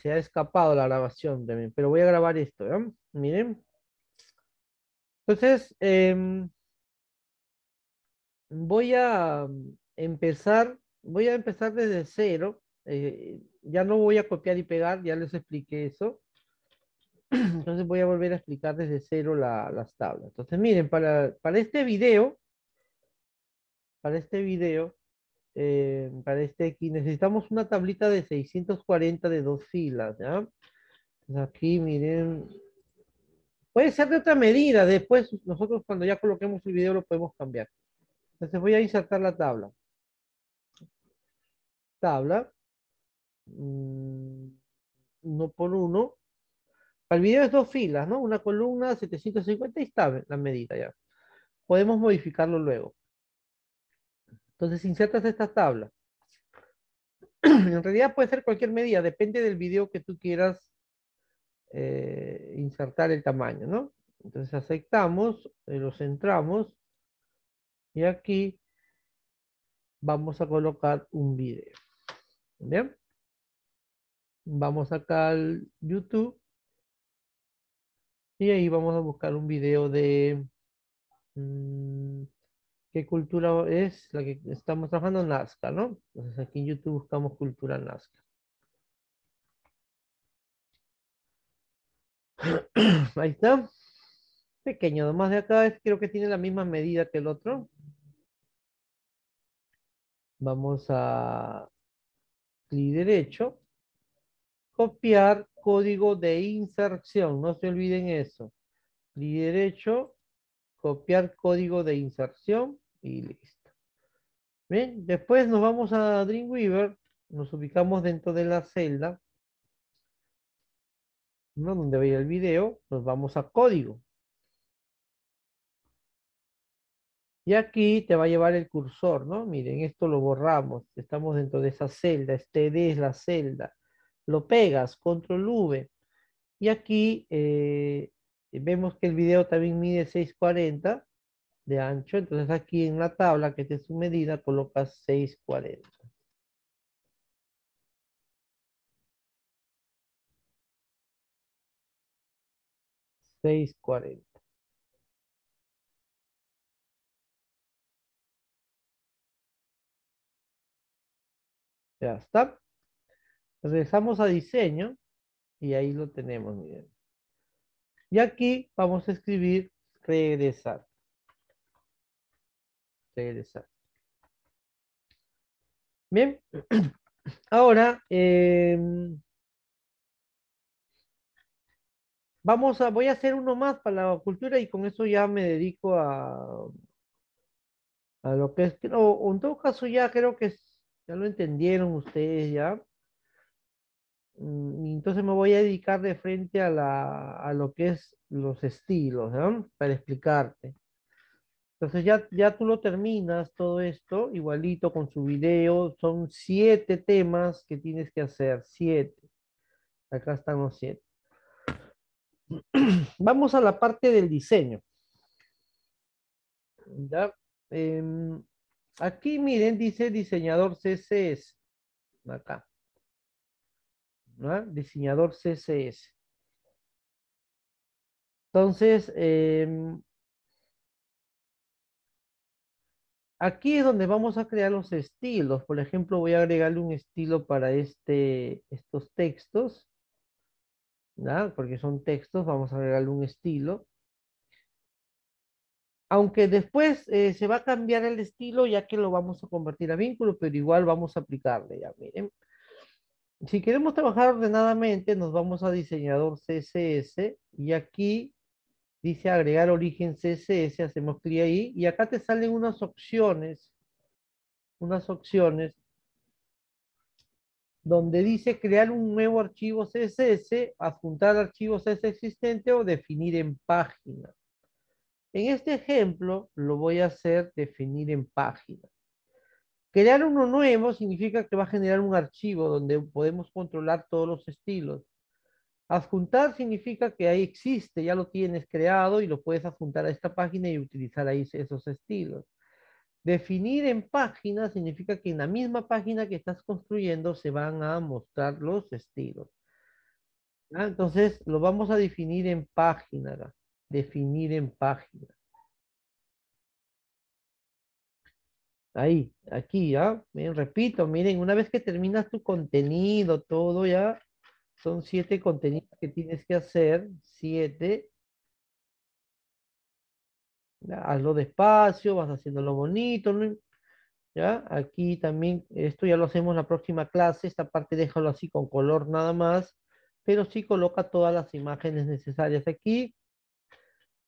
Se ha, escapado la grabación pero voy a grabar esto, Miren. Entonces, em, voy a empezar, voy a empezar desde cero. Eh, ya no voy a copiar y pegar, ya les expliqué eso. Entonces voy a volver a explicar desde cero las tablas. Entonces miren, para, para este video, para este video, eh, para este aquí, necesitamos una tablita de 640 de dos filas, ¿ya? aquí, miren, puede ser de otra medida, después nosotros cuando ya coloquemos el video lo podemos cambiar. Entonces voy a insertar la tabla. Tabla. Mm, no por uno. Para el video es dos filas, ¿no? Una columna, 750 y está la medida ya. Podemos modificarlo luego. Entonces insertas esta tabla. en realidad puede ser cualquier medida, depende del video que tú quieras eh, insertar el tamaño, ¿no? Entonces aceptamos, eh, lo centramos y aquí vamos a colocar un video. ¿Bien? Vamos acá al YouTube y ahí vamos a buscar un video de... Mm, qué cultura es la que estamos trabajando, Nazca, ¿no? Entonces aquí en YouTube buscamos cultura Nazca. Ahí está. Pequeño, nomás de acá creo que tiene la misma medida que el otro. Vamos a clic derecho. Copiar código de inserción. No se olviden eso. Clic derecho. Copiar código de inserción y listo. Bien, después nos vamos a Dreamweaver, nos ubicamos dentro de la celda, ¿no? donde veía el video, nos vamos a código. Y aquí te va a llevar el cursor, ¿no? Miren, esto lo borramos, estamos dentro de esa celda, este D es la celda. Lo pegas, control V. Y aquí eh, vemos que el video también mide 640 de ancho. Entonces aquí en la tabla que es su medida colocas 640. 640. cuarenta. Ya está. Regresamos a diseño y ahí lo tenemos, miren. Y aquí vamos a escribir regresar. Bien, ahora em, vamos a, voy a hacer uno más para la cultura y con eso ya me dedico a, a lo que es, o en todo caso ya creo que ya lo entendieron ustedes ya. Mm, entonces me voy a dedicar de frente a, la, a lo que es los estilos, ¿no? Para explicarte. Entonces ya, tú lo terminas todo esto, igualito con su video, son siete temas que tienes que hacer, siete. Acá están los siete. Vamos a la parte del diseño. Em, aquí miren, dice diseñador CSS. Acá. ¿No? Diseñador CSS. Entonces, eh, Aquí es donde vamos a crear los estilos. Por ejemplo, voy a agregarle un estilo para este, estos textos. Porque son textos, vamos a agregarle un estilo. Aunque después eh, se va a cambiar el estilo ya que lo vamos a convertir a vínculo, pero igual vamos a aplicarle ya, miren. Si queremos trabajar ordenadamente, nos vamos a diseñador CSS y aquí dice agregar origen CSS, hacemos clic ahí, y acá te salen unas opciones, unas opciones, donde dice crear un nuevo archivo CSS, adjuntar archivos CSS existente o definir en página. En este ejemplo lo voy a hacer definir en página. Crear uno nuevo significa que va a generar un archivo donde podemos controlar todos los estilos. Adjuntar significa que ahí existe, ya lo tienes creado y lo puedes adjuntar a esta página y utilizar ahí esos estilos. Definir en página significa que en la misma página que estás construyendo se van a mostrar los estilos. Entonces lo vamos a definir en página. Definir en página. Ahí, aquí, ¿ya? Bien, repito, miren, una vez que terminas tu contenido, todo, ¿ya? Son siete contenidos que tienes que hacer, siete. Hazlo despacio, vas haciéndolo bonito. ¿Ya? Aquí también, esto ya lo hacemos la próxima clase, esta parte déjalo así con color nada más, pero sí coloca todas las imágenes necesarias aquí.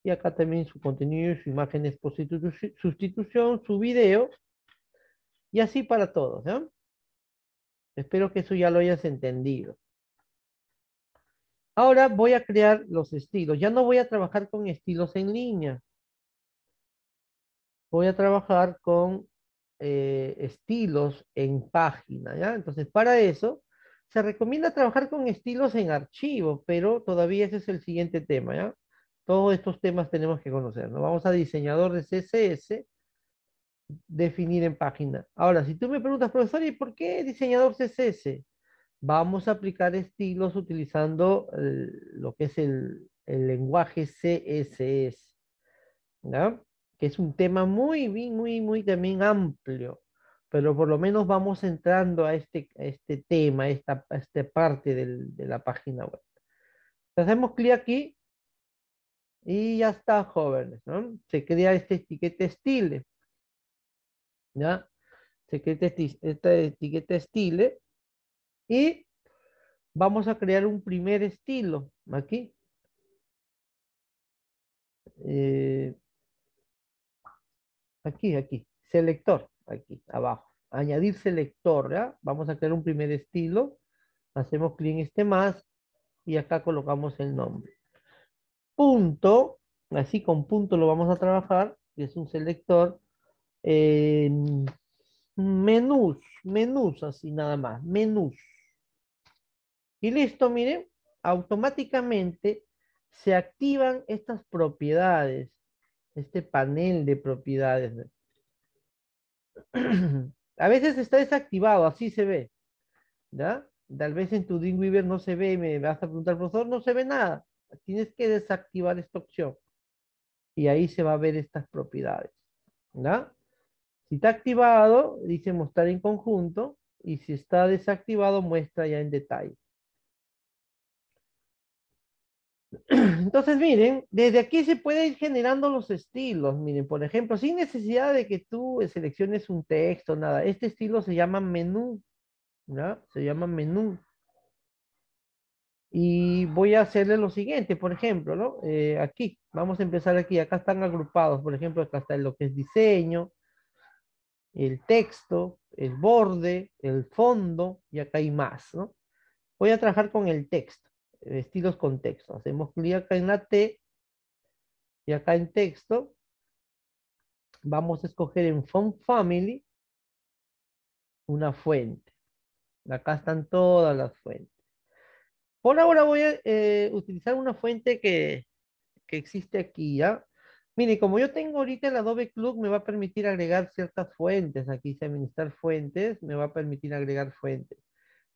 Y acá también su contenido, su imagen de sustitución, su video. Y así para todos. Espero que eso ya lo hayas entendido. Ahora voy a crear los estilos. Ya no voy a trabajar con estilos en línea. Voy a trabajar con eh, estilos en página. Entonces, para eso, se recomienda trabajar con estilos en archivo, pero todavía ese es el siguiente tema. Todos estos temas tenemos que conocer. ¿no? Vamos a diseñador de CSS, definir en página. Ahora, si tú me preguntas, profesor, ¿y por qué diseñador CSS? vamos a aplicar estilos utilizando eh, lo que es el, lenguaje CSS, que es un tema muy, muy, muy también amplio, pero por lo menos vamos entrando a este, este tema, a esta, este parte de la página web. Hacemos clic aquí y ya está, jóvenes, Se crea este etiqueta estile, ¿ya? Se crea esta este etiqueta estile y vamos a crear un primer estilo aquí. Eh, aquí, aquí, selector, aquí, abajo. Añadir selector, Vamos a crear un primer estilo. Hacemos clic en este más y acá colocamos el nombre. Punto, así con punto lo vamos a trabajar, es un selector. Eh, menús, menús, así nada más, menús. Y listo, miren, automáticamente se activan estas propiedades, este panel de propiedades. A veces está desactivado, así se ve. Tal vez en tu Dreamweaver no se ve, me vas a preguntar, profesor, no se ve nada. Tienes que desactivar esta opción. Y ahí se va a ver estas propiedades. Si está activado, dice mostrar en conjunto. Y si está desactivado, muestra ya en detalle. Entonces, miren, desde aquí se puede ir generando los estilos. Miren, por ejemplo, sin necesidad de que tú selecciones un texto, nada. Este estilo se llama menú. Se llama menú. Y voy a hacerle lo siguiente, por ejemplo, ¿no? Eh, aquí, vamos a empezar aquí. Acá están agrupados, por ejemplo, acá está lo que es diseño, el texto, el borde, el fondo, y acá hay más, ¿no? Voy a trabajar con el texto estilos con texto. Hacemos clic acá en la T y acá en texto. Vamos a escoger en Font Family una fuente. Acá están todas las fuentes. Por ahora voy a eh, utilizar una fuente que, que existe aquí, ¿ya? Mire, como yo tengo ahorita el Adobe Club, me va a permitir agregar ciertas fuentes. Aquí dice administrar fuentes, me va a permitir agregar fuentes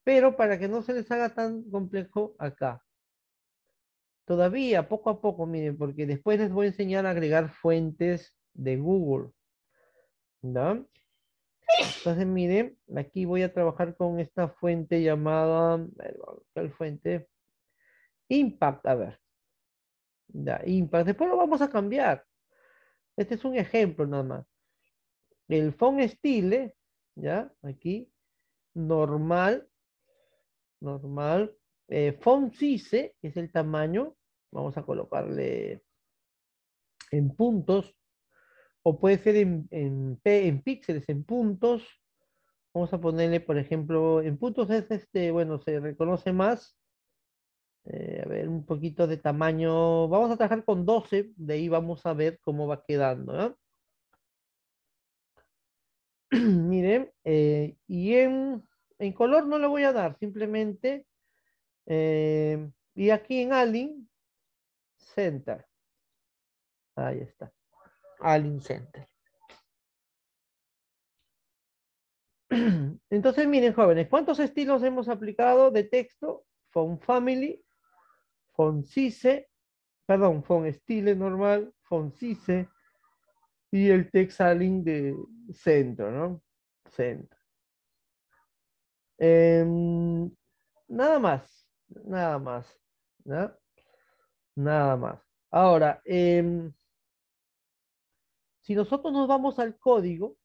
pero para que no se les haga tan complejo acá. Todavía, poco a poco, miren, porque después les voy a enseñar a agregar fuentes de Google. Entonces, miren, aquí voy a trabajar con esta fuente llamada, ¿cuál fuente? Impact, a ver. ¿da? Impact, después lo vamos a cambiar. Este es un ejemplo nada más. El font style ¿ya? Aquí, normal, normal. Eh, font size es el tamaño. Vamos a colocarle en puntos. O puede ser en, en, en píxeles, en puntos. Vamos a ponerle, por ejemplo, en puntos es este, bueno, se reconoce más. Eh, a ver, un poquito de tamaño. Vamos a trabajar con 12, de ahí vamos a ver cómo va quedando. Miren, eh, y en en color no le voy a dar, simplemente, eh, y aquí en Alin, Center. Ahí está, Alin Center. Entonces, miren, jóvenes, ¿cuántos estilos hemos aplicado de texto? Font Family, Font Cise, perdón, Font Style normal, Font Size, y el Text align de centro, ¿no? Centro. Em, nada más, nada más, Nada más. Ahora, em, si nosotros nos vamos al código,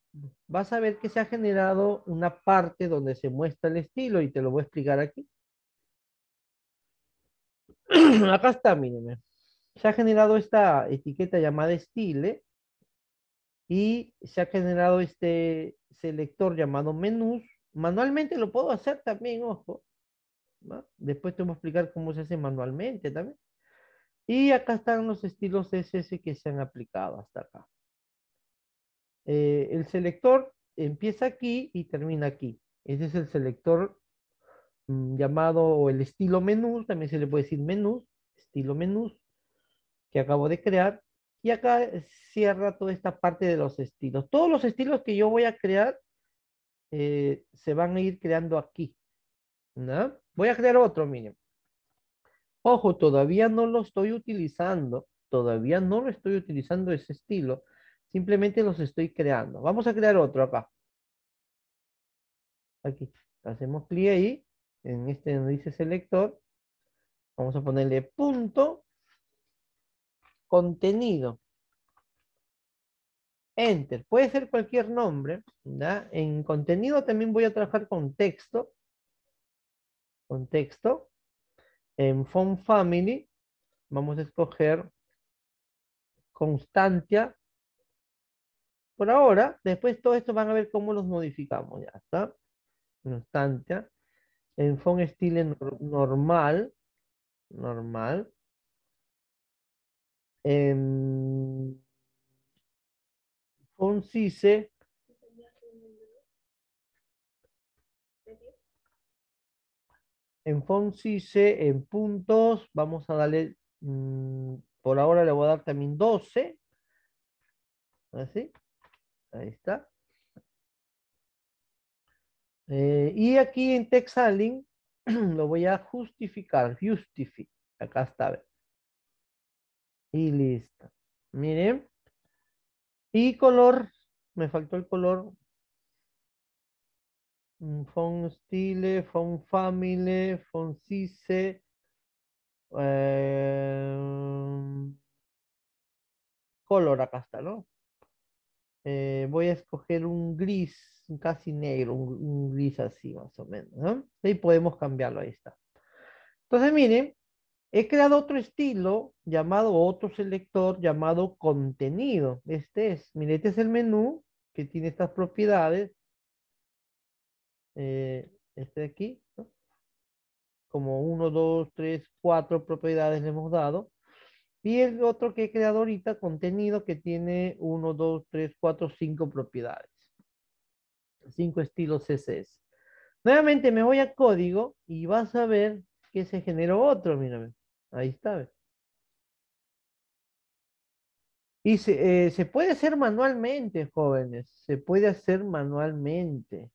vas a ver que se ha generado una parte donde se muestra el estilo y te lo voy a explicar aquí. Acá está, mírenme. Se ha generado esta etiqueta llamada estile y se ha generado este selector llamado menús Manualmente lo puedo hacer también, ojo. Después te voy a explicar cómo se hace manualmente también. Y acá están los estilos CSS que se han aplicado hasta acá. Eh, el selector empieza aquí y termina aquí. Ese es el selector mm, llamado el estilo menú, también se le puede decir menú. estilo menú que acabo de crear. Y acá cierra toda esta parte de los estilos. Todos los estilos que yo voy a crear eh, se van a ir creando aquí. Voy a crear otro, mínimo Ojo, todavía no lo estoy utilizando. Todavía no lo estoy utilizando ese estilo. Simplemente los estoy creando. Vamos a crear otro acá. Aquí. Hacemos clic ahí. En este dice selector. Vamos a ponerle punto. Contenido. Enter. Puede ser cualquier nombre. En contenido también voy a trabajar con texto. Con texto. En Font Family vamos a escoger Constantia. Por ahora, después todo esto van a ver cómo los modificamos. Ya está. Constantia. En Font style normal. Normal. En FONCISE en se en puntos vamos a darle mm, por ahora le voy a dar también 12 así ahí está eh, y aquí en TEXALIN lo voy a justificar justify acá está y listo miren y color, me faltó el color. Mm, Font Style, Font Family, Font Cise. Em, color, acá está, ¿no? Eh, voy a escoger un gris, casi negro, un, gris así más o menos, ¿no? Ahí podemos cambiarlo, ahí está. Entonces, miren, He creado otro estilo llamado otro selector llamado contenido. Este es, mire, este es el menú que tiene estas propiedades. Eh, este de aquí, como 1, 2, 3, 4 propiedades le hemos dado. Y el otro que he creado ahorita, contenido, que tiene 1, 2, 3, 4, 5 propiedades. Cinco estilos CSS. Nuevamente me voy a código y vas a ver que se generó otro, mírame. Ahí está. Y eh, se, puede hacer manualmente, jóvenes, se puede hacer manualmente.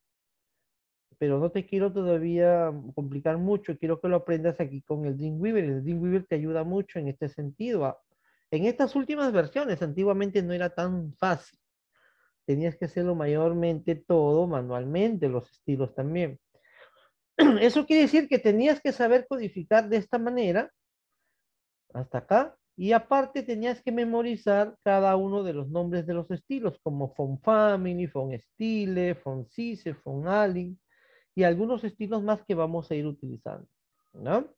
Pero no te quiero todavía mm, complicar mucho, quiero que lo aprendas aquí con el Dreamweaver. El Dreamweaver te ayuda mucho en este sentido. Ah. En estas últimas versiones, antiguamente no era tan fácil. Tenías que hacerlo mayormente todo manualmente, los estilos también. Eso quiere decir que tenías que saber codificar de esta manera hasta acá. Y aparte tenías que memorizar cada uno de los nombres de los estilos, como font Family, font Stile, Fon size font Allen, y algunos estilos más que vamos a ir utilizando. ¿no?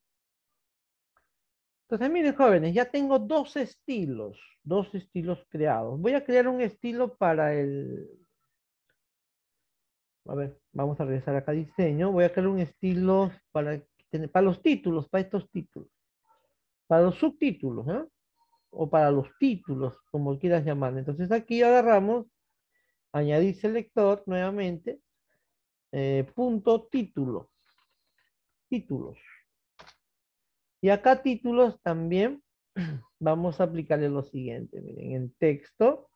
Entonces, miren jóvenes, ya tengo dos estilos, dos estilos creados. Voy a crear un estilo para el... A ver, vamos a regresar acá a diseño. Voy a crear un estilo para, para los títulos, para estos títulos para los subtítulos, ¿eh? o para los títulos, como quieras llamar. Entonces aquí agarramos, añadir selector nuevamente, eh, punto título, títulos. Y acá títulos también vamos a aplicarle lo siguiente, miren, en texto,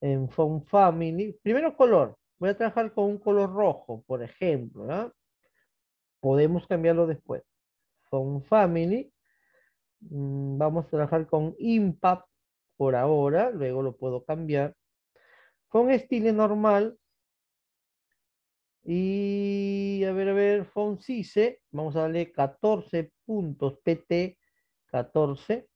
en font family, primero color, voy a trabajar con un color rojo, por ejemplo, podemos cambiarlo después. Font family, Mm, vamos a trabajar con impact por ahora, luego lo puedo cambiar. Con estilo normal. Y a ver, a ver, Foncice, vamos a darle 14 puntos PT, 14.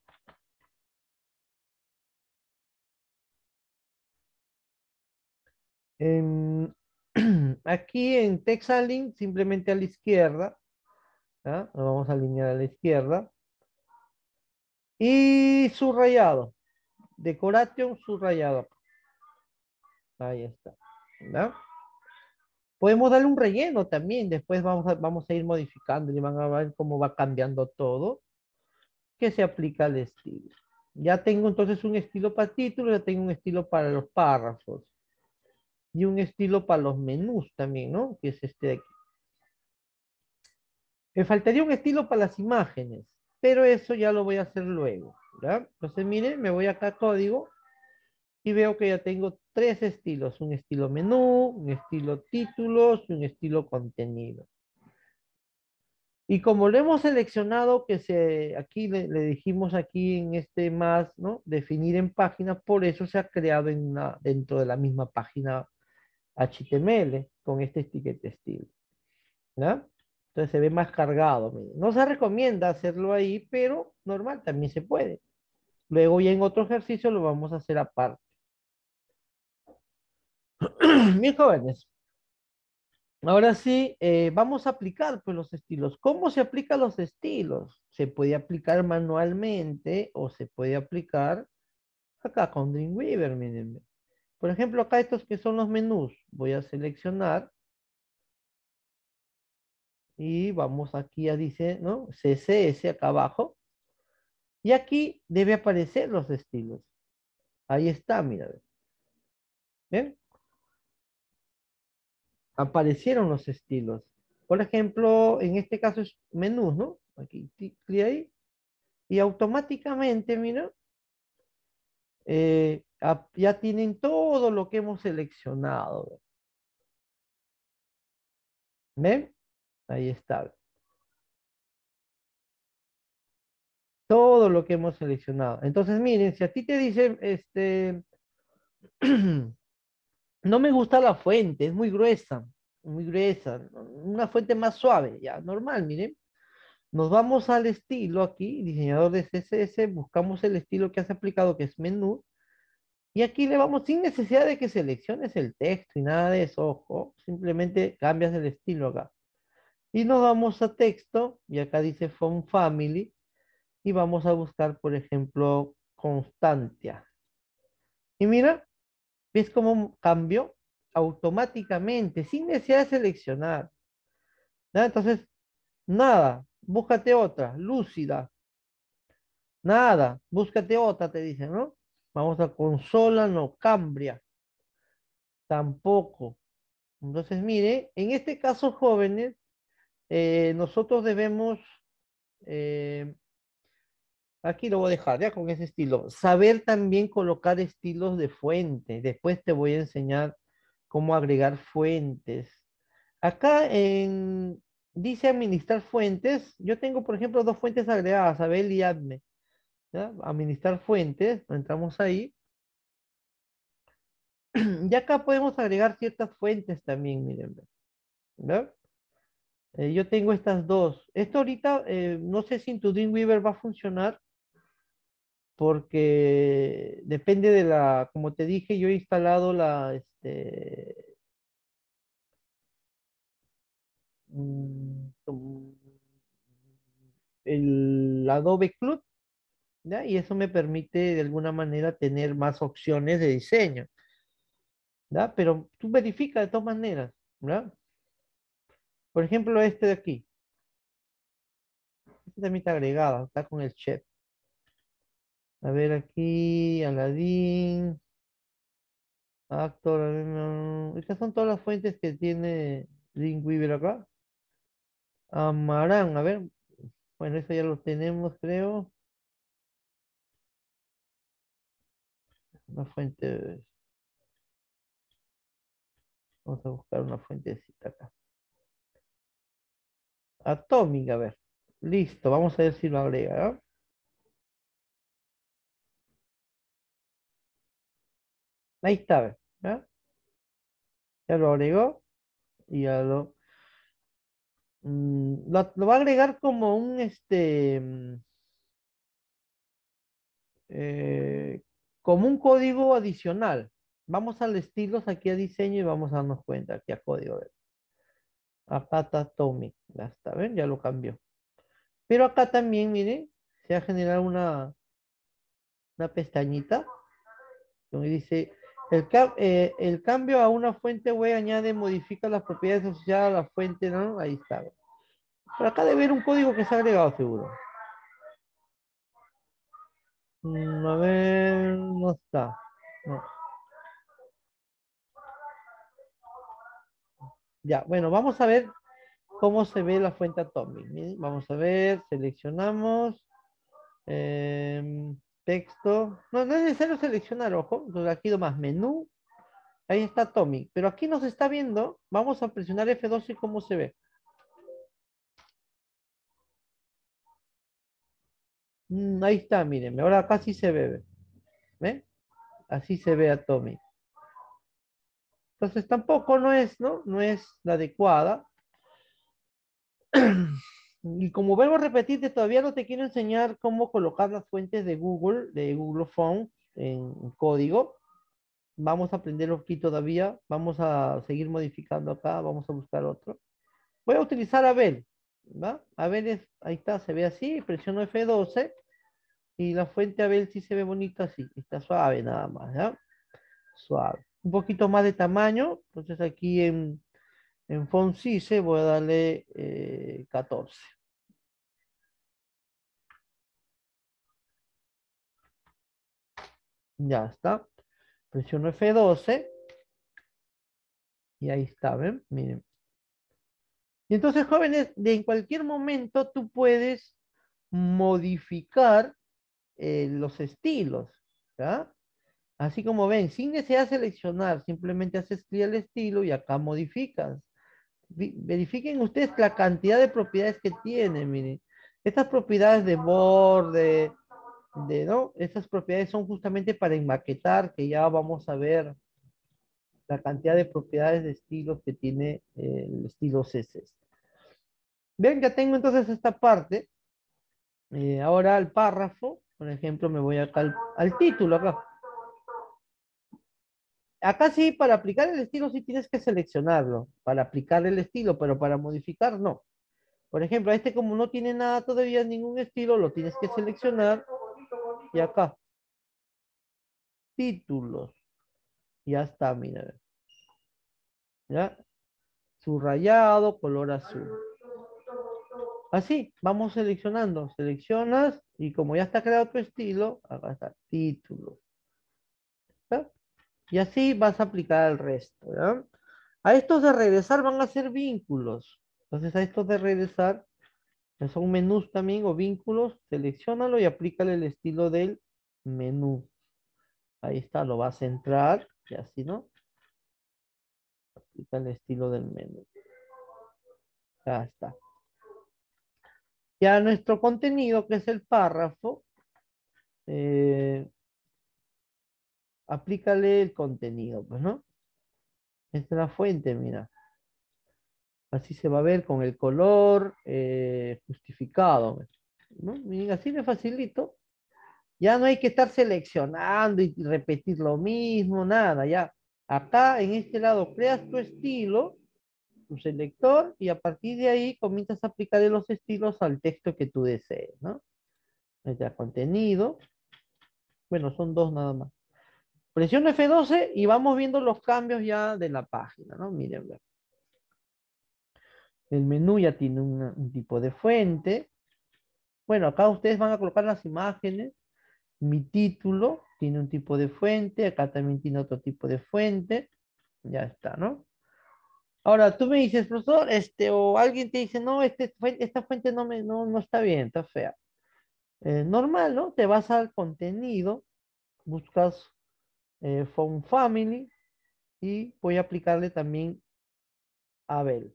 Em, aquí en text-align simplemente a la izquierda, lo vamos a alinear a la izquierda. Y subrayado. Decoration subrayado. Ahí está. Podemos darle un relleno también. Después vamos a, vamos a ir modificando y van a ver cómo va cambiando todo. Que se aplica al estilo. Ya tengo entonces un estilo para título, ya tengo un estilo para los párrafos. Y un estilo para los menús también, ¿no? Que es este de aquí. Me faltaría un estilo para las imágenes pero eso ya lo voy a hacer luego. ¿verdad? Entonces, miren, me voy acá a código y veo que ya tengo tres estilos. Un estilo menú, un estilo títulos y un estilo contenido. Y como lo hemos seleccionado, que se, aquí le, dijimos aquí en este más, ¿no? Definir en página, por eso se ha creado en dentro de la misma página HTML con este etiquete estilo. ¿verdad? Entonces se ve más cargado. No se recomienda hacerlo ahí, pero normal, también se puede. Luego ya en otro ejercicio lo vamos a hacer aparte. Mis jóvenes, ahora sí, eh, vamos a aplicar pues, los estilos. ¿Cómo se aplican los estilos? Se puede aplicar manualmente o se puede aplicar acá con Dreamweaver, miren. Por ejemplo, acá estos que son los menús. Voy a seleccionar y vamos aquí, a dice, ¿no? CSS acá abajo. Y aquí debe aparecer los estilos. Ahí está, mira. ¿Ven? Aparecieron los estilos. Por ejemplo, en este caso es menú, ¿no? Aquí, clic ahí. Y automáticamente, mira, eh, ya tienen todo lo que hemos seleccionado. ¿Ven? Ahí está. Todo lo que hemos seleccionado. Entonces, miren, si a ti te dicen, este, no me gusta la fuente, es muy gruesa, muy gruesa, una fuente más suave, ya, normal, miren. Nos vamos al estilo aquí, diseñador de CSS, buscamos el estilo que has aplicado, que es menú, y aquí le vamos sin necesidad de que selecciones el texto y nada de eso, ojo, simplemente cambias el estilo acá. Y nos vamos a texto, y acá dice font Family, y vamos a buscar, por ejemplo, Constantia. Y mira, ¿ves cómo cambió? Automáticamente, sin necesidad de seleccionar. Entonces, nada, búscate otra, lúcida. Nada, búscate otra, te dicen, ¿no? Vamos a consola, no, cambria. Tampoco. Entonces, mire, en este caso, jóvenes, eh, nosotros debemos, eh, aquí lo voy a dejar ya con ese estilo, saber también colocar estilos de fuente. Después te voy a enseñar cómo agregar fuentes. Acá dice administrar fuentes. Yo tengo, por ejemplo, dos fuentes agregadas, Abel y Adme. Administrar fuentes, entramos ahí. Y acá podemos agregar ciertas fuentes también, miren. ¿verdad? Eh, yo tengo estas dos. Esto ahorita, eh, no sé si en tu Dreamweaver va a funcionar, porque depende de la, como te dije, yo he instalado la, este, mm, el Adobe Club, y eso me permite de alguna manera tener más opciones de diseño. Pero tú verifica de todas maneras, ¿verdad? Por ejemplo, este de aquí. Este también está agregado, está con el chef. A ver aquí, Aladdin. Actor. Ah, Estas son todas las fuentes que tiene Linkweaver acá. Amarán, a ver. Bueno, eso ya lo tenemos, creo. Una fuente. Vamos a buscar una fuentecita acá atómica, a ver. Listo, vamos a ver si lo agrega. Ahí está, a Ya lo agregó y ya mm, lo, lo, va a agregar como un, este, mm, eh, como un código adicional. Vamos al estilos aquí a diseño y vamos a darnos cuenta aquí a código. A ver tommy ya está ven ya lo cambió. Pero acá también, miren, se ha generado una, una pestañita donde dice, el, eh, cambio a una fuente web añade, modifica las propiedades asociadas a la fuente, ¿no? Ahí está. Por acá debe haber un código que se ha agregado seguro. Mm, a ver, no está. No. Ya, bueno, vamos a ver cómo se ve la fuente Atomic. Vamos a ver, seleccionamos. Em, texto. No, no, es necesario seleccionar, ojo. Entonces pues aquí más menú. Ahí está Atomic. Pero aquí nos está viendo. Vamos a presionar F12 y cómo se ve. Mm, ahí está, mírenme. Ahora acá sí se ve. ¿Ven? Así se ve Atomic. Entonces tampoco no es, ¿no? No es la adecuada. Y como vuelvo a repetirte, todavía no te quiero enseñar cómo colocar las fuentes de Google, de Google Phone, en código. Vamos a aprenderlo aquí todavía. Vamos a seguir modificando acá. Vamos a buscar otro. Voy a utilizar Abel. ¿va? Abel es, ahí está, se ve así. Presiono F12. Y la fuente Abel sí se ve bonita así. Está suave nada más. ¿ya? Suave un poquito más de tamaño. Entonces aquí en, en font se voy a darle 14. Eh, ya está. Presiono F12. Y ahí está, ¿ven? Miren. Y entonces, jóvenes, de en cualquier momento tú puedes modificar eh, los estilos, ¿ya? Así como ven, sin necesidad de seleccionar, simplemente haces clic al estilo y acá modificas. Verifiquen ustedes la cantidad de propiedades que tiene. miren. Estas propiedades de borde, de, ¿no? Estas propiedades son justamente para enmaquetar, que ya vamos a ver la cantidad de propiedades de estilo que tiene el estilo CSS. Ven, ya tengo entonces esta parte. Eh, ahora al párrafo, por ejemplo, me voy acá al título acá. Acá sí, para aplicar el estilo sí tienes que seleccionarlo, para aplicar el estilo, pero para modificar no. Por ejemplo, este como no tiene nada todavía, ningún estilo, lo tienes que seleccionar. Y acá. Títulos. Ya está, mira. ¿Ya? Subrayado, color azul. Así, vamos seleccionando. Seleccionas y como ya está creado tu estilo, acá está, títulos. ¿Ya? Y así vas a aplicar al resto. A estos de regresar van a ser vínculos. Entonces a estos de regresar, que son menús también o vínculos, seleccionalo y aplícale el estilo del menú. Ahí está, lo vas a centrar y así, ¿no? Aplica el estilo del menú. Ya está. Ya nuestro contenido, que es el párrafo, eh, aplícale el contenido, pues, ¿no? Esta es la fuente, mira. Así se va a ver con el color eh, justificado. Pues, ¿no? así me facilito. Ya no hay que estar seleccionando y repetir lo mismo, nada. Ya acá en este lado creas tu estilo, tu selector, y a partir de ahí comienzas a aplicar los estilos al texto que tú desees, ¿no? Ya contenido. Bueno, son dos nada más. Presiono F12 y vamos viendo los cambios ya de la página, ¿no? Miren, el menú ya tiene un tipo de fuente. Bueno, acá ustedes van a colocar las imágenes. Mi título tiene un tipo de fuente. Acá también tiene otro tipo de fuente. Ya está, ¿no? Ahora, tú me dices, profesor, este, o alguien te dice, no, este, esta fuente no, no, está bien, está fea. Eh, normal, ¿no? Te vas al contenido, buscas eh, family y voy a aplicarle también Abel.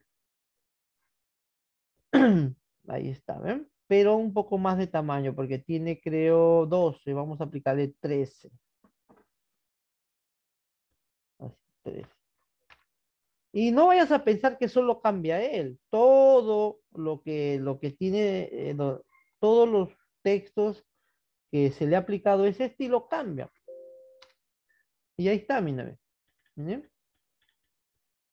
Ahí está, Pero un poco más de tamaño porque tiene creo 12, vamos a aplicarle 13. Así, 13. Y no vayas a pensar que solo cambia él. Todo lo que, lo que tiene, eh, todos los textos que se le ha aplicado ese estilo cambia y ahí está, mi nave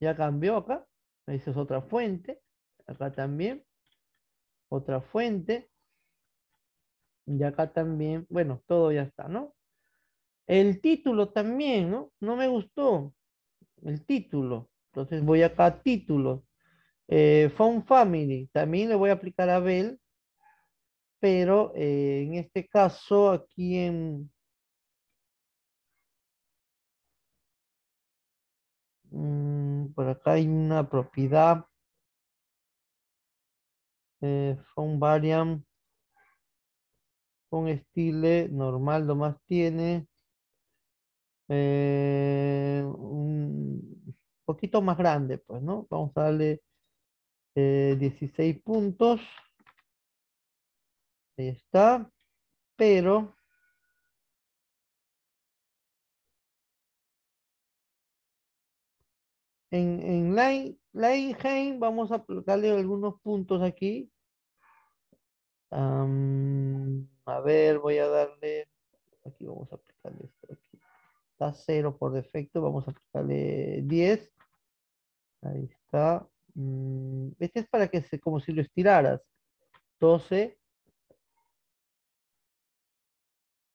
Ya cambió acá. Esa es otra fuente. Acá también. Otra fuente. Y acá también. Bueno, todo ya está, ¿no? El título también, ¿no? No me gustó. El título. Entonces voy acá a títulos. Eh, Family. También le voy a aplicar a Bell. Pero eh, en este caso, aquí en Mm, por acá hay una propiedad. Son eh, variant. Con estilo normal lo más tiene. Eh, un poquito más grande, pues, ¿no? Vamos a darle 16 eh, puntos. Ahí está. Pero en, en line, vamos a aplicarle algunos puntos aquí. a ver, voy a darle, aquí vamos a aplicarle esto. Aquí. Está cero por defecto, vamos a aplicarle 10. Ahí está. Mm, este es para que se, como si lo estiraras. 12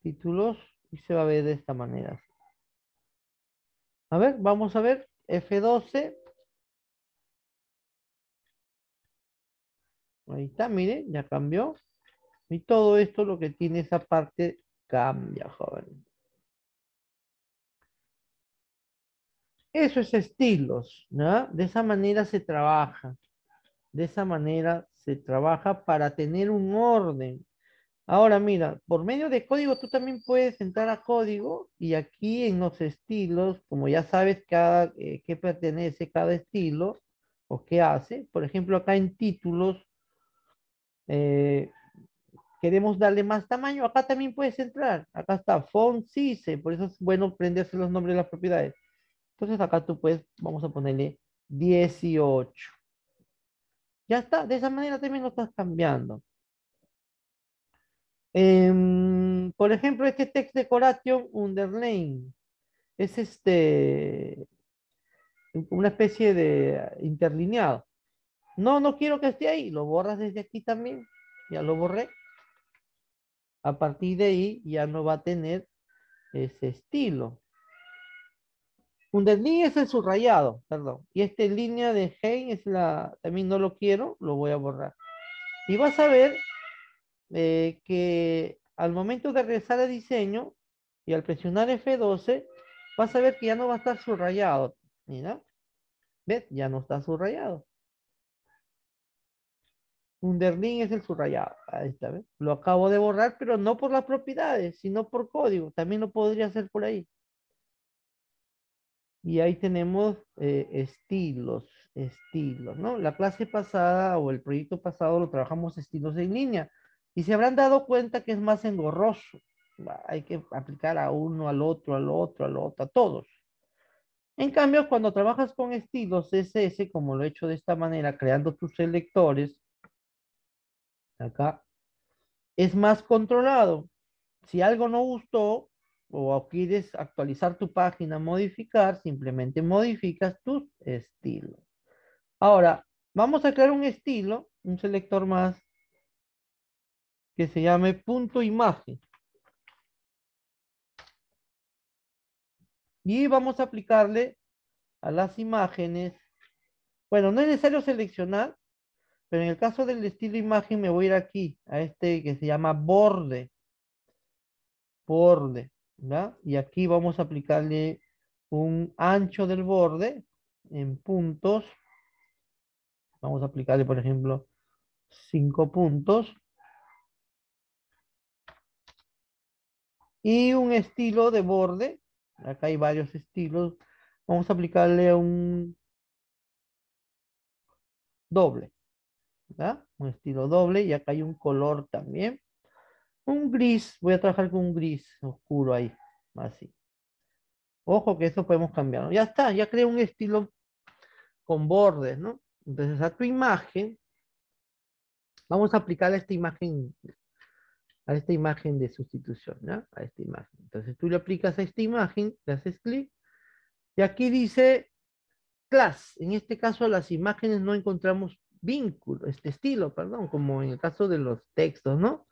títulos y se va a ver de esta manera. A ver, vamos a ver. F12. Ahí está, miren, ya cambió. Y todo esto lo que tiene esa parte cambia, joven. Eso es estilos, ¿no? De esa manera se trabaja. De esa manera se trabaja para tener un orden. Ahora mira, por medio de código tú también puedes entrar a código y aquí en los estilos, como ya sabes cada, eh, qué pertenece cada estilo o qué hace, por ejemplo acá en títulos eh, queremos darle más tamaño, acá también puedes entrar, acá está font size, por eso es bueno prenderse los nombres de las propiedades. Entonces acá tú puedes, vamos a ponerle 18. Ya está, de esa manera también lo estás cambiando. Em, por ejemplo, este text decoration underline es este una especie de interlineado. No, no quiero que esté ahí. Lo borras desde aquí también. Ya lo borré. A partir de ahí ya no va a tener ese estilo. Underline es el subrayado, perdón. Y esta línea de Hein es la, también no lo quiero, lo voy a borrar. Y vas a ver eh, que al momento de regresar a diseño y al presionar F12, vas a ver que ya no va a estar subrayado. Mira, ¿ves? Ya no está subrayado. Underline es el subrayado. Ahí está, Lo acabo de borrar, pero no por las propiedades, sino por código. También lo podría hacer por ahí. Y ahí tenemos eh, estilos, estilos, ¿no? La clase pasada o el proyecto pasado lo trabajamos estilos en línea. Y se habrán dado cuenta que es más engorroso. Hay que aplicar a uno, al otro, al otro, al otro, a todos. En cambio, cuando trabajas con estilos CSS, como lo he hecho de esta manera, creando tus selectores, acá, es más controlado. Si algo no gustó o quieres actualizar tu página, modificar, simplemente modificas tu estilo. Ahora, vamos a crear un estilo, un selector más, que se llame punto imagen. Y vamos a aplicarle a las imágenes. Bueno, no es necesario seleccionar, pero en el caso del estilo imagen me voy a ir aquí, a este que se llama borde. Borde, ¿verdad? Y aquí vamos a aplicarle un ancho del borde en puntos. Vamos a aplicarle, por ejemplo, cinco puntos. y un estilo de borde. Acá hay varios estilos. Vamos a aplicarle un doble. Un estilo doble y acá hay un color también. Un gris. Voy a trabajar con un gris oscuro ahí. Así. Ojo que eso podemos cambiar Ya está, ya creé un estilo con bordes, ¿no? Entonces a tu imagen, vamos a aplicar esta imagen a esta imagen de sustitución, ¿no? A esta imagen. Entonces tú le aplicas a esta imagen, le haces clic, y aquí dice class. En este caso a las imágenes no encontramos vínculo, este estilo, perdón, como en el caso de los textos, ¿no?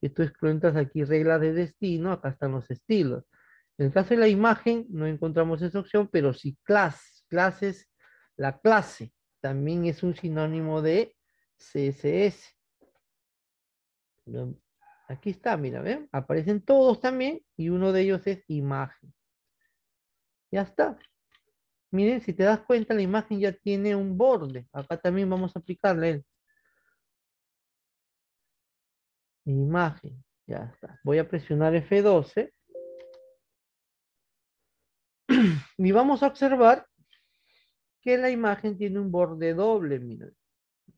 Que tú encuentras aquí reglas de destino, acá están los estilos. En el caso de la imagen no encontramos esa opción, pero si class, clases, la clase también es un sinónimo de CSS. Aquí está, mira, ¿ven? Aparecen todos también y uno de ellos es imagen. Ya está. Miren, si te das cuenta, la imagen ya tiene un borde. Acá también vamos a aplicarle el imagen. Ya está. Voy a presionar F12. Y vamos a observar que la imagen tiene un borde doble, miren.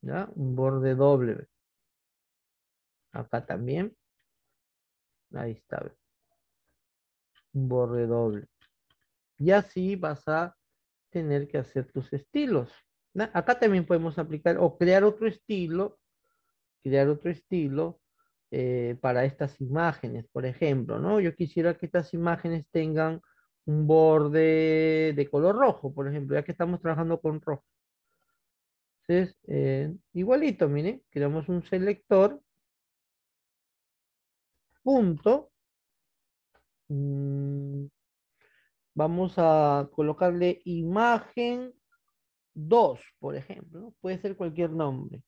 ¿Ya? Un borde doble. Acá también ahí está. Un borde doble. Y así vas a tener que hacer tus estilos. Acá también podemos aplicar o crear otro estilo, crear otro estilo eh, para estas imágenes, por ejemplo, ¿no? Yo quisiera que estas imágenes tengan un borde de color rojo, por ejemplo, ya que estamos trabajando con rojo. Entonces, eh, igualito, miren, creamos un selector punto, mm, vamos a colocarle imagen 2, por ejemplo. Puede ser cualquier nombre.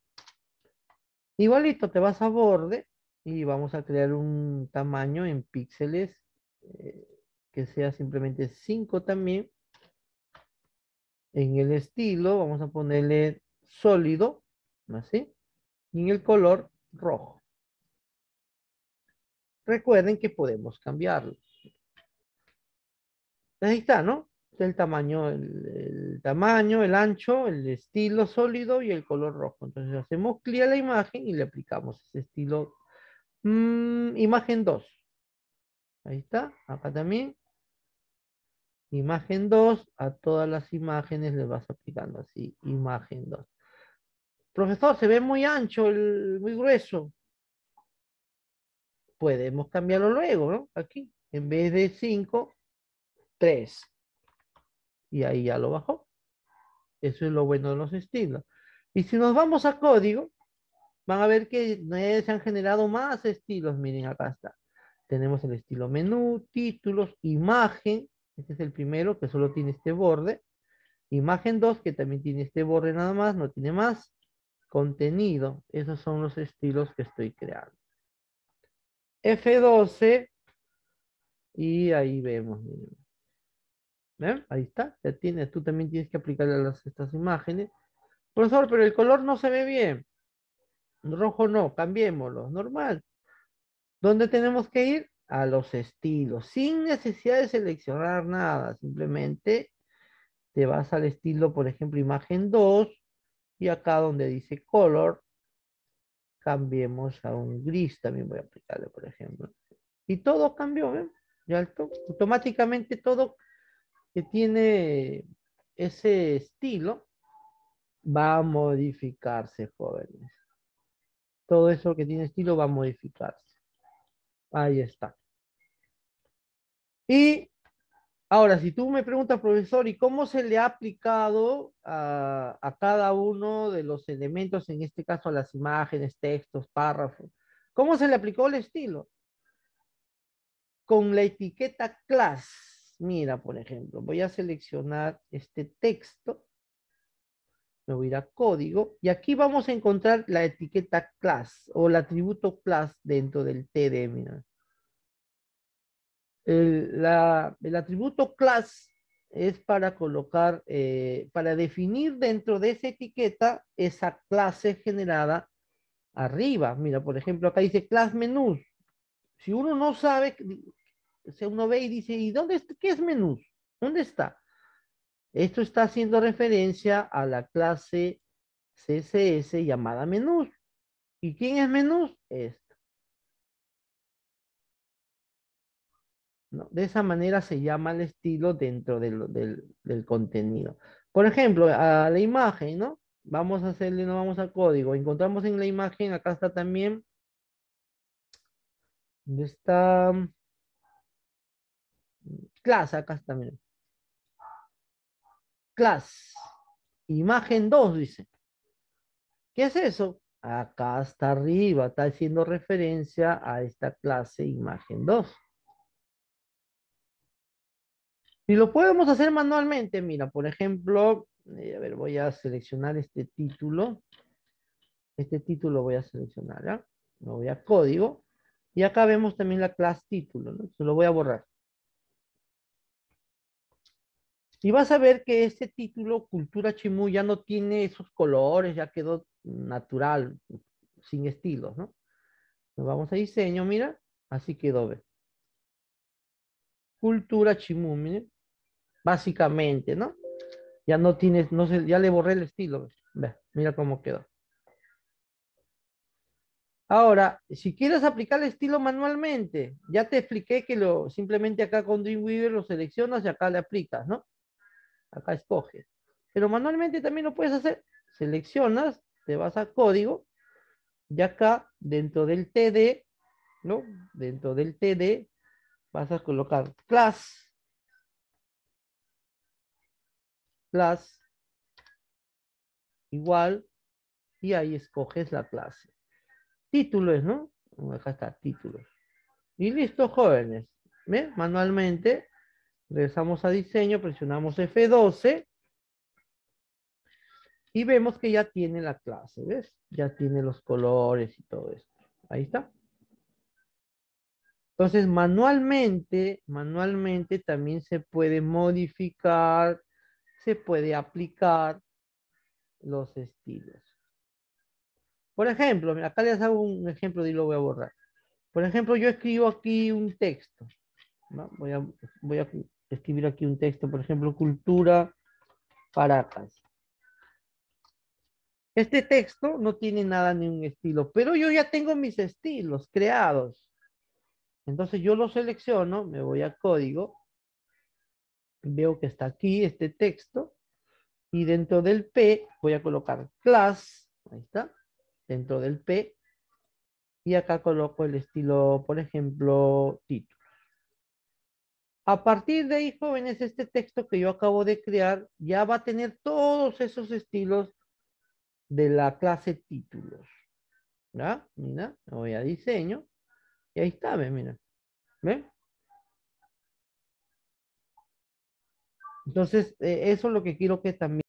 Igualito, te vas a borde y vamos a crear un tamaño en píxeles eh, que sea simplemente 5 también. En el estilo vamos a ponerle sólido, así. Y en el color rojo. Recuerden que podemos cambiarlo. Ahí está, ¿no? El tamaño, el, tamaño, el ancho, el estilo sólido y el color rojo. Entonces hacemos clic a la imagen y le aplicamos ese estilo. Mm, imagen 2. Ahí está, acá también. Imagen 2, a todas las imágenes le vas aplicando así, imagen 2. Profesor, se ve muy ancho, muy grueso podemos cambiarlo luego, ¿no? Aquí, en vez de 5, 3. Y ahí ya lo bajó. Eso es lo bueno de los estilos. Y si nos vamos a código, van a ver que eh, se han generado más estilos. Miren, acá está. Tenemos el estilo menú, títulos, imagen. Este es el primero que solo tiene este borde. Imagen 2 que también tiene este borde nada más, no tiene más. Contenido. Esos son los estilos que estoy creando. F12 y ahí vemos, ¿Ven? Ahí está, ya tienes, tú también tienes que aplicarle a las, estas imágenes. Profesor, pero el color no se ve bien. Rojo no, cambiémoslo, normal. ¿Dónde tenemos que ir? A los estilos, sin necesidad de seleccionar nada, simplemente te vas al estilo, por ejemplo, imagen 2, y acá donde dice color, cambiemos a un gris, también voy a aplicarle, por ejemplo. Y todo cambió, ¿ven? ¿eh? automáticamente todo que tiene ese estilo va a modificarse, jóvenes. Todo eso que tiene estilo va a modificarse. Ahí está. Y Ahora, si tú me preguntas, profesor, ¿y cómo se le ha aplicado a, cada uno de los elementos, en este caso a las imágenes, textos, párrafos? ¿Cómo se le aplicó el estilo? Con la etiqueta class. Mira, por ejemplo, voy a seleccionar este texto. Me voy a ir a código. Y aquí vamos a encontrar la etiqueta class o el atributo class dentro del TD. Mira. El, atributo class es para colocar, eh, para definir dentro de esa etiqueta esa clase generada arriba. Mira, por ejemplo, acá dice class menús. Si uno no sabe, uno ve y dice, ¿y dónde qué es menús? ¿Dónde está? Esto está haciendo referencia a la clase CSS llamada menús. ¿Y quién es menús? Es De esa manera se llama el estilo dentro del, contenido. Por ejemplo, a la imagen, ¿no? Vamos a hacerle, no vamos al código. Encontramos en la imagen, acá está también. ¿Dónde está? Clase, acá está, Clase. Imagen 2, dice. ¿Qué es eso? Acá está arriba, está haciendo referencia a esta clase imagen 2. Y lo podemos hacer manualmente. Mira, por ejemplo, eh, a ver, voy a seleccionar este título. Este título voy a seleccionar, ¿ya? Lo voy a código. Y acá vemos también la clase título, ¿no? Se lo voy a borrar. Y vas a ver que este título, Cultura Chimú, ya no tiene esos colores, ya quedó natural, sin estilos, ¿no? Nos vamos a diseño, mira, así quedó, ve. Cultura Chimú, miren básicamente, ¿no? Ya no tienes, no sé, ya le borré el estilo. Ve, mira cómo quedó. Ahora, si quieres aplicar el estilo manualmente, ya te expliqué que lo simplemente acá con Dreamweaver lo seleccionas y acá le aplicas, ¿no? Acá escoges. Pero manualmente también lo puedes hacer. Seleccionas, te vas a código y acá dentro del TD, ¿no? Dentro del TD vas a colocar class plus igual y ahí escoges la clase. Títulos, ¿no? Acá está, títulos. Y listo, jóvenes. ¿Ven? Manualmente, regresamos a diseño, presionamos F12 y vemos que ya tiene la clase, ¿ves? Ya tiene los colores y todo esto. Ahí está. Entonces, manualmente, manualmente también se puede modificar se puede aplicar los estilos. Por ejemplo, acá les hago un ejemplo y lo voy a borrar. Por ejemplo, yo escribo aquí un texto. Voy, a, escribir aquí un texto, por ejemplo, cultura Paracas. Este texto no tiene nada ni un estilo, pero yo ya tengo mis estilos creados. Entonces yo lo selecciono, me voy a código veo que está aquí este texto y dentro del P voy a colocar class, ahí está, dentro del P y acá coloco el estilo, por ejemplo, título. A partir de ahí, jóvenes, este texto que yo acabo de crear ya va a tener todos esos estilos de la clase títulos. ¿Verdad? Mira, voy a diseño y ahí está, ¿ven? mira. ¿Ven? Entonces, eh, eso es lo que quiero que también